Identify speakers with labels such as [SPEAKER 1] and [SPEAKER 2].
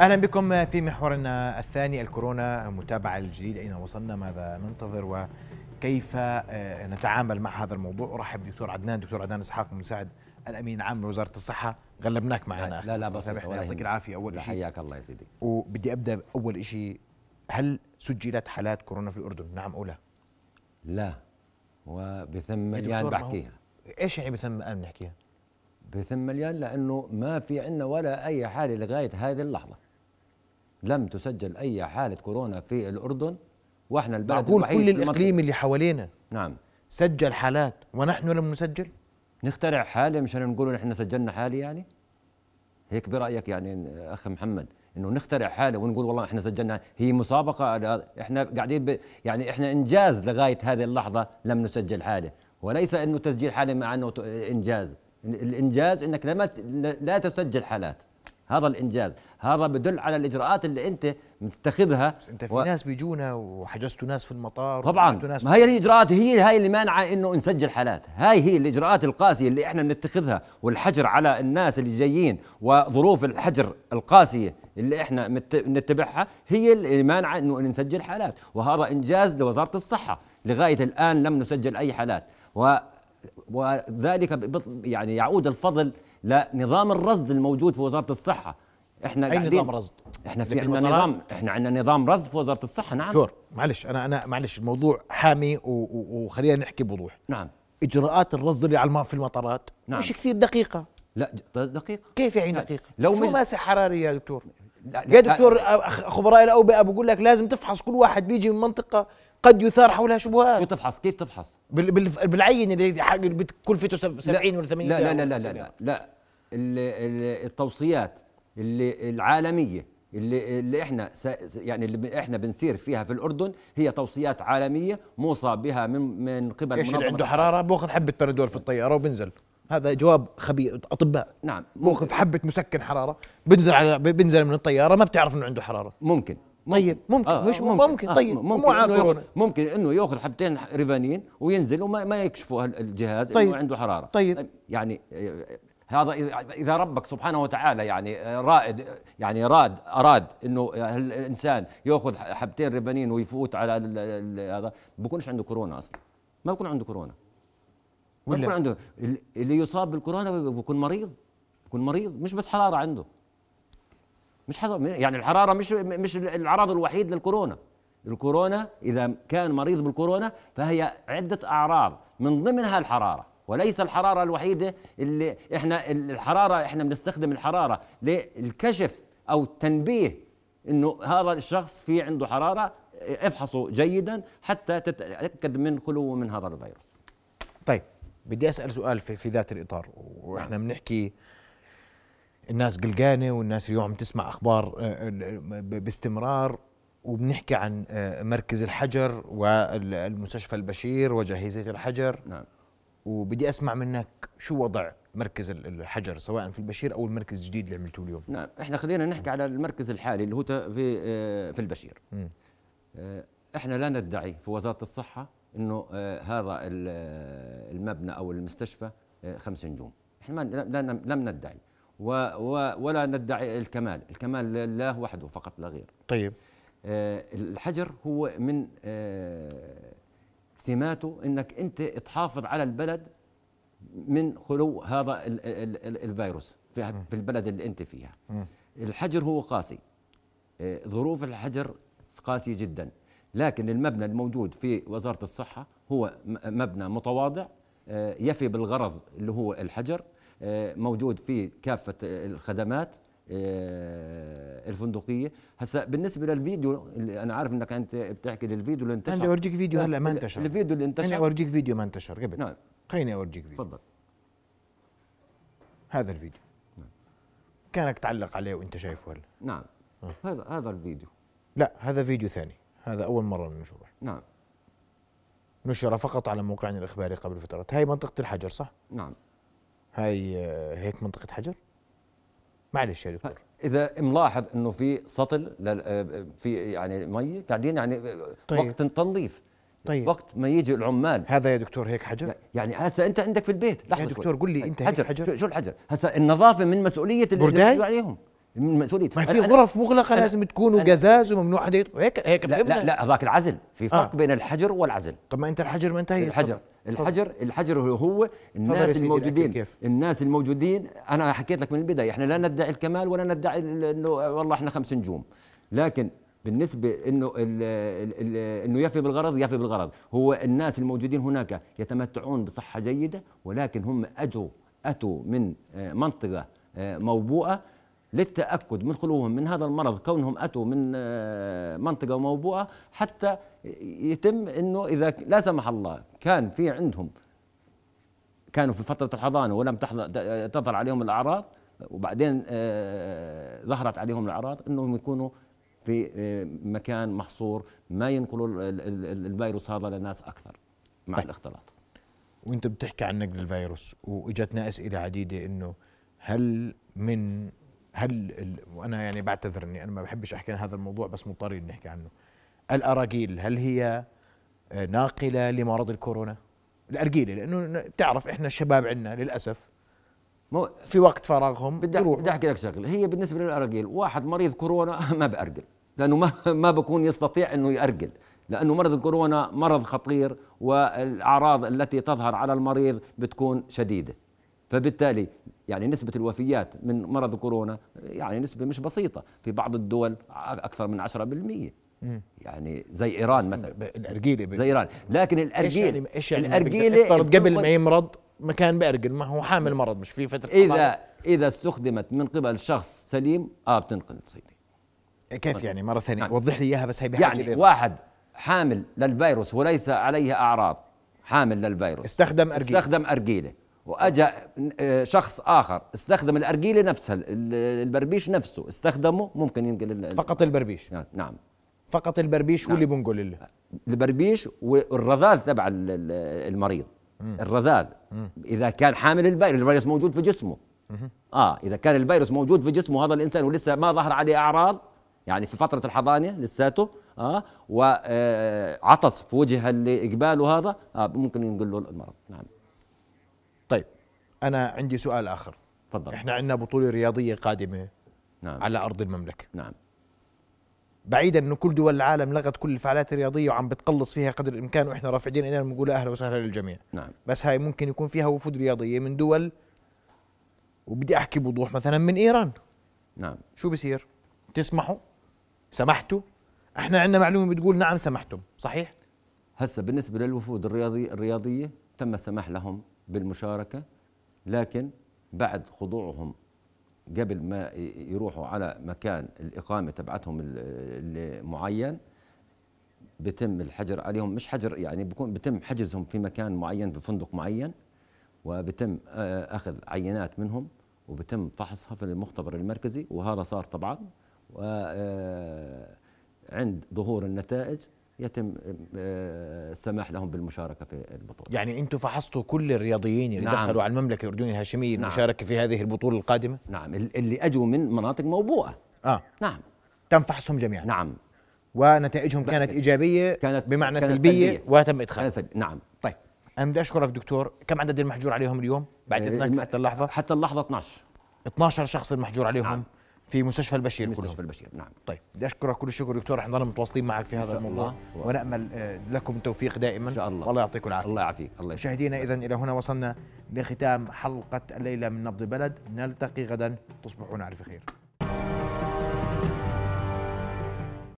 [SPEAKER 1] اهلا بكم في محورنا الثاني الكورونا متابعه الجديد اين وصلنا ماذا ننتظر وكيف آه، نتعامل مع هذا الموضوع ارحب بدكتور عدنان دكتور عدنان اسحاق مساعد الامين العام لوزاره الصحه غلبناك معنا لا لا بس يعطيك العافيه اول شيء حياك الله يا سيدي وبدي ابدا اول شيء هل سجلت حالات كورونا في الاردن نعم او لا لا وبثم مليان بحكيها ايش يعني بثم الان بنحكيها بثم مليان لانه ما
[SPEAKER 2] في عندنا ولا اي حاله لغايه هذه اللحظه لم تسجل أي حالة كورونا في الأردن وإحنا البلد الوحيد كل الإقليم اللي حوالينا نعم سجل حالات ونحن لم نسجل نخترع حالة مشان نقول نحن سجلنا حالة يعني هيك برأيك يعني أخ محمد انه نخترع حاله ونقول والله احنا سجلنا هي مسابقه احنا قاعدين ب يعني احنا انجاز لغايه هذه اللحظه لم نسجل حاله وليس انه تسجيل حاله مع انه انجاز الانجاز انك لما لا تسجل حالات هذا الانجاز هذا بدل على الاجراءات اللي انت متخذها بس انت في و... ناس
[SPEAKER 1] بيجونا وحجزتوا ناس في المطار طبعا ناس ما هي الاجراءات هي هاي اللي مانعه انه
[SPEAKER 2] نسجل حالات هاي هي الاجراءات القاسيه اللي احنا بنتخذها والحجر على الناس اللي جايين وظروف الحجر القاسيه اللي احنا بنتبعها هي اللي مانعه انه نسجل حالات وهذا انجاز لوزاره الصحه لغايه الان لم نسجل اي حالات و وذلك يعني يعود الفضل لنظام الرصد الموجود في وزاره الصحه احنا اي نظام رصد احنا في عندنا نظام احنا عندنا نظام رصد في وزاره
[SPEAKER 1] الصحه نعم شور معلش انا انا معلش الموضوع حامي وخلينا نحكي بوضوح نعم اجراءات الرصد اللي على في المطارات نعم. مش كثير دقيقه لا دقيقه كيف يعني دقيقه لو شو ماسح حراري يا دكتور لا لا يا دكتور خبراء الاوبئه بقول لك لازم تفحص كل واحد بيجي من منطقه قد يثار حولها شبهات شو تفحص كيف تفحص بالعين اللي كلفته 70 ولا 80 لا لا لا لا لا, لا,
[SPEAKER 2] لا التوصيات اللي العالميه اللي اللي احنا يعني اللي احنا بنسير فيها في الاردن هي توصيات عالميه موصى بها من من قبل ايش اللي عنده حراره
[SPEAKER 1] بياخذ حبه بندول في الطياره وبنزل هذا جواب خبير اطباء نعم باخذ حبه مسكن حراره بنزل على بنزل من الطياره ما بتعرف انه عنده حراره ممكن طيب ممكن آه مش ممكن, ممكن آه، طيب آه ممكن ممكن, عاد
[SPEAKER 2] ممكن انه ياخذ حبتين ريفانين وينزل وما ما يكشفوا الجهاز طيب انه عنده حراره طيب يعني آه، هذا اذا ربك سبحانه وتعالى يعني آه، رائد يعني راد اراد انه الانسان ياخذ حبتين ريفانين ويفوت على هذا بكونش عنده كورونا اصلا ما بكون عنده كورونا ولا بكون عنده اللي يصاب بالكورونا بكون مريض بكون مريض مش بس حراره عنده مش حصل يعني الحراره مش مش العرض الوحيد للكورونا الكورونا اذا كان مريض بالكورونا فهي عده اعراض من ضمنها الحراره وليس الحراره الوحيده اللي احنا الحراره احنا بنستخدم الحراره للكشف او التنبيه انه هذا الشخص في عنده حراره افحصوا جيدا حتى تتاكد من خلوه من هذا الفيروس
[SPEAKER 1] طيب بدي اسال سؤال في, في ذات الاطار واحنا نعم. بنحكي نعم. الناس قلقانه والناس اليوم تسمع اخبار آه، آه، باستمرار وبنحكي عن آه، مركز الحجر والمستشفى البشير وجاهزيه الحجر نعم وبدي اسمع منك شو وضع مركز الحجر سواء في البشير او المركز الجديد اللي عملته اليوم
[SPEAKER 2] نعم احنا خلينا نحكي على المركز الحالي اللي هو في في البشير احنا لا ندعي في وزاره الصحه انه هذا المبنى او المستشفى خمس نجوم احنا لم ندعي و و ولا ندعي الكمال الكمال لله وحده فقط لا غير طيب آه الحجر هو من آه سماته انك انت تحافظ على البلد من خلو هذا الـ الـ الـ الفيروس في, في البلد اللي انت فيها م. الحجر هو قاسي آه ظروف الحجر قاسيه جدا لكن المبنى الموجود في وزاره الصحه هو مبنى متواضع آه، يفي بالغرض اللي هو الحجر آه، موجود في كافه الخدمات آه، الفندقيه هسا بالنسبه للفيديو اللي انا عارف
[SPEAKER 1] انك انت بتحكي للفيديو اللي انتشر بدي اورجيك فيديو هلا ما انتشر الفيديو اللي انتشر انا اورجيك فيديو ما انتشر قبل نعم خليني اورجيك فيديو تفضل هذا الفيديو نعم. كانك تعلق عليه وانت شايفه هلا نعم أه. هذا هذا الفيديو لا هذا فيديو ثاني هذا اول مره ننشره نعم نشر فقط على موقعنا الاخباري قبل فتره هاي منطقه الحجر صح نعم هاي آه، هيك منطقه حجر
[SPEAKER 2] معلش يا دكتور اذا ملاحظ انه في سطل آه، في يعني مي قاعدين يعني آه، طيب. وقت تنظيف طيب وقت ما يجي العمال هذا يا دكتور هيك حجر يعني هسا انت عندك في البيت لحظه يا دكتور قل لي طيب، انت هيك حجر شو الحجر هسا النظافه من مسؤوليه اللي عليهم مسؤوليتي ما في غرف مغلقه لازم تكون وقزاز
[SPEAKER 1] وممنوع حدا هيك هيك
[SPEAKER 2] لا لا, لا هذاك العزل في آه. فرق آه. بين الحجر والعزل طب ما انت الحجر ما انتهي الحجر طب. الحجر طب. الحجر هو الناس الموجودين الناس الموجودين انا حكيت لك من البدايه احنا لا ندعي الكمال ولا ندعي انه والله احنا خمس نجوم لكن بالنسبة انه الـ الـ انه يفي بالغرض يفي بالغرض، هو الناس الموجودين هناك يتمتعون بصحة جيدة ولكن هم اجوا اتوا من آه، منطقة آه، موبوءة للتأكد من خلوهم من هذا المرض كونهم أتوا من آه، منطقة موبوءة حتى يتم أنه إذا لا سمح الله كان في عندهم كانوا في فترة الحضانة ولم تظهر عليهم الأعراض وبعدين آه، ظهرت عليهم الأعراض أنهم يكونوا في آه، مكان محصور ما ينقلوا الفيروس هذا للناس أكثر مع طيب. الاختلاط
[SPEAKER 1] وانت بتحكي عن نقل الفيروس واجتنا اسئله عديده انه هل من هل وانا يعني بعتذر اني انا ما بحبش احكي عن هذا الموضوع بس مضطرين نحكي عنه الاراجيل هل هي آه، ناقله لمرض الكورونا الارجيله لانه بتعرف احنا الشباب عندنا للاسف في وقت فراغهم بدي بدي احكي
[SPEAKER 2] لك شغله هي بالنسبه للارجيل واحد مريض كورونا ما بارجل لانه ما ما بكون يستطيع انه يارجل لانه مرض الكورونا مرض خطير والاعراض التي تظهر على المريض بتكون شديده فبالتالي يعني نسبة الوفيات من مرض كورونا يعني نسبة مش بسيطة في بعض الدول أكثر من 10% يعني زي ايران مثلا الارجيله زي ايران لكن الارجيله ايش يعني, إيش يعني الارجيله قبل ما
[SPEAKER 1] يمرض ما كان بارجل ما هو حامل مرض مش في فتره اذا حمارة.
[SPEAKER 2] اذا استخدمت من قبل شخص سليم اه بتنقل تصيبه كيف يعني مره ثانيه يعني وضح لي
[SPEAKER 1] اياها بس هي بحاجه يعني
[SPEAKER 2] واحد حامل للفيروس وليس عليه اعراض حامل للفيروس استخدم ارجيله استخدم ارجيله واجا آه، شخص اخر استخدم الارجيله نفسها البربيش نفسه استخدمه ممكن ينقل فقط البربيش نعم،, نعم فقط البربيش نعم. واللي بنقل البربيش والرذاذ تبع المريض مم. الرذاذ مم. اذا كان حامل الفيروس الفيروس موجود في جسمه مم. اه اذا كان الفيروس موجود في جسمه هذا الانسان ولسه ما ظهر عليه اعراض يعني في فتره الحضانه لساته اه وعطس آه، في وجه اللي اقباله هذا آه ممكن ينقل له المرض نعم
[SPEAKER 1] انا عندي سؤال اخر تفضل احنا عندنا بطوله رياضيه قادمه نعم. على ارض المملكه نعم بعيدا انه كل دول العالم لغت كل الفعاليات الرياضيه وعم بتقلص فيها قدر الامكان واحنا رافعين ايدينا بنقول اهلا وسهلا للجميع نعم بس هاي ممكن يكون فيها وفود رياضيه من دول وبدي احكي بوضوح مثلا من ايران نعم شو بصير تسمحوا سمحتوا احنا عندنا معلومه
[SPEAKER 2] بتقول نعم سمحتم صحيح هسه بالنسبه للوفود الرياضي الرياضيه تم السماح لهم بالمشاركه لكن بعد خضوعهم قبل ما يروحوا على مكان الإقامة تبعتهم المعين بتم الحجر عليهم مش حجر يعني بكون بتم حجزهم في مكان معين في فندق معين وبتم آه، أخذ عينات منهم وبتم فحصها في المختبر المركزي وهذا صار طبعا وعند آه، ظهور النتائج
[SPEAKER 1] يتم آه، آه، السماح لهم بالمشاركه في البطوله. يعني انتم فحصتوا كل الرياضيين اللي نعم. دخلوا على المملكه الاردنيه الهاشميه نعم. المشاركه في هذه البطوله القادمه؟ نعم اللي اجوا من مناطق موبوءه. اه نعم. تم فحصهم جميعا. نعم. ونتائجهم كانت ايجابيه كانت بمعنى كانت سلبية, سلبيه وتم ادخالهم. نعم. طيب انا بدي اشكرك دكتور، كم عدد المحجور عليهم اليوم؟ بعد آه، اذنك حتى اللحظه؟ حتى اللحظه 12 12 شخص المحجور عليهم نعم. في مستشفى البشير مستشفى كلهم. البشير نعم طيب بدي اشكرك كل الشكر دكتور احنا نضلنا متواصلين معك في هذا الموضوع الله. ونامل آه، لكم التوفيق دائما ان شاء الله والله يعطيكم العافيه الله يعافيك الله مشاهدينا اذا الى هنا وصلنا لختام حلقه الليله من نبض بلد نلتقي غدا تصبحون على خير